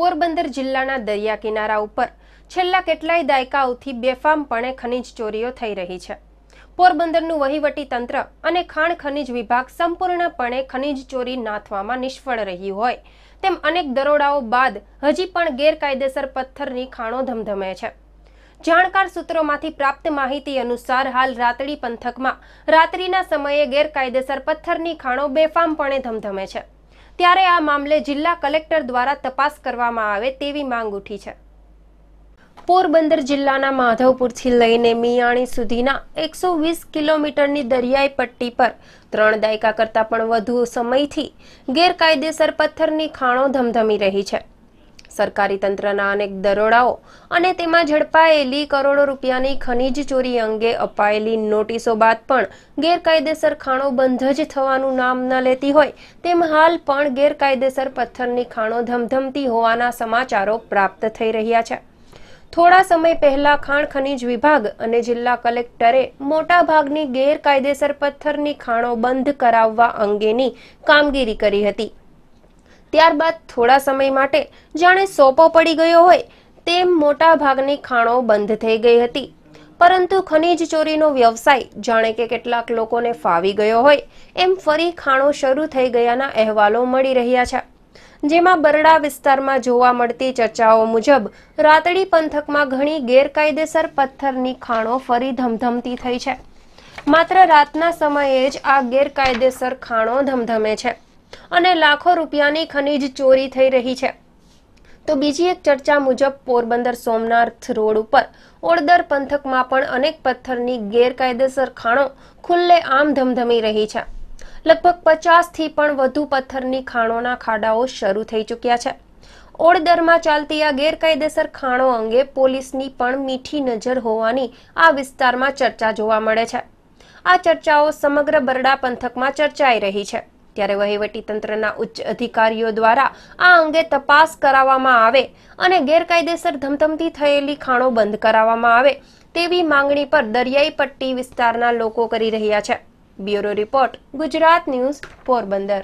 પોરબંદર જિલ્લાના દરિયા કિનારા ઉપર છેલ્લા કેટલાય દાયકાઓથી બેફામપણે ખનિજ ચોરીઓ થઈ રહી છે પોરબંદરનું વહીવટી તંત્ર અને ખાણ ખનિજ વિભાગ સંપૂર્ણપણે ખનિજ ચોરી નાથવામાં નિષ્ફળ રહ્યું હોય તેમ અનેક દરોડાઓ બાદ હજી પણ ગેરકાયદેસર પથ્થરની ખાણો ધમધમે છે જાણકાર સૂત્રોમાંથી પ્રાપ્ત માહિતી અનુસાર હાલ રાતડી પંથકમાં રાત્રિના સમયે ગેરકાયદેસર પથ્થરની ખાણો બેફામપણે ધમધમે છે ત્યારે આ મામલે જિલ્લા કલેક્ટર દ્વારા તપાસ કરવામાં આવે તેવી માંગ ઉઠી છે પોરબંદર જિલ્લાના માધવપુરથી લઈને મિયાણી સુધીના એકસો વીસ કિલોમીટરની દરિયાઈ પટ્ટી પર ત્રણ દાયકા કરતાં પણ વધુ સમયથી ગેરકાયદેસર પથ્થરની ખાણો ધમધમી રહી છે સરકારી તંત્રના અનેક દરોડાઓ અને તેમાં ઝડપાયેલી કરોડો રૂપિયાની ખનીજ ચોરી અંગે અપાયેલી નોટિસો બાદ પણ ગેરકાયદેસર ખાણો બંધ જ થવાનું નામ ન લેતી હોય તેમ હાલ પણ ગેરકાયદેસર પથ્થરની ખાણો ધમધમતી હોવાના સમાચારો પ્રાપ્ત થઈ રહ્યા છે થોડા સમય પહેલા ખાણ ખનીજ વિભાગ અને જિલ્લા કલેક્ટરે મોટાભાગની ગેરકાયદેસર પથ્થરની ખાણો બંધ કરાવવા અંગેની કામગીરી કરી હતી ત્યારબાદ થોડા સમય માટે જાણે સોપો પડી ગયો હોય તેમ મોટા ભાગની ખાણો બંધ થઈ ગઈ હતી પરંતુ ખનીજ ચોરીનો વ્યવસાય જાણે કે કેટલાક લોકોને ફાવી ગયો હોય એમ ફરી ખાણો શરૂ થઈ ગયાના અહેવાલો મળી રહ્યા છે જેમાં બરડા વિસ્તારમાં જોવા મળતી ચર્ચાઓ મુજબ રાતડી પંથકમાં ઘણી ગેરકાયદેસર પથ્થરની ખાણો ફરી ધમધમતી થઈ છે માત્ર રાતના સમયે જ આ ગેરકાયદેસર ખાણો ધમધમે છે અને લાખો રૂપિયાની ખનીજ ચોરી થઈ રહી છે તો બીજી એક ચર્ચા મુજબ પોરબંદર સોમનાથ રોડ ઉપર ઓળદર પંથકમાં પણ અનેક પથ્થરની ગેરકાયદેસર ખાણો ખુલ્લે આમ ધમધમી રહી છે લગભગ પચાસથી પણ વધુ પથ્થરની ખાણોના ખાડાઓ શરૂ થઈ ચૂક્યા છે ઓળદરમાં ચાલતી આ ગેરકાયદેસર ખાણો અંગે પોલીસની પણ મીઠી નજર હોવાની આ વિસ્તારમાં ચર્ચા જોવા મળે છે આ ચર્ચાઓ સમગ્ર બરડા પંથકમાં ચર્ચાઈ રહી છે ત્યારે વહીવટીતંત્રના ઉચ્ચ અધિકારીઓ દ્વારા આ અંગે તપાસ કરાવવામાં આવે અને ગેરકાયદેસર ધમધમતી થયેલી ખાણો બંધ કરાવવામાં આવે તેવી માંગણી પર દરિયાઈ પટ્ટી વિસ્તારના લોકો કરી રહ્યા છે bureau report Gujarat news Porbandar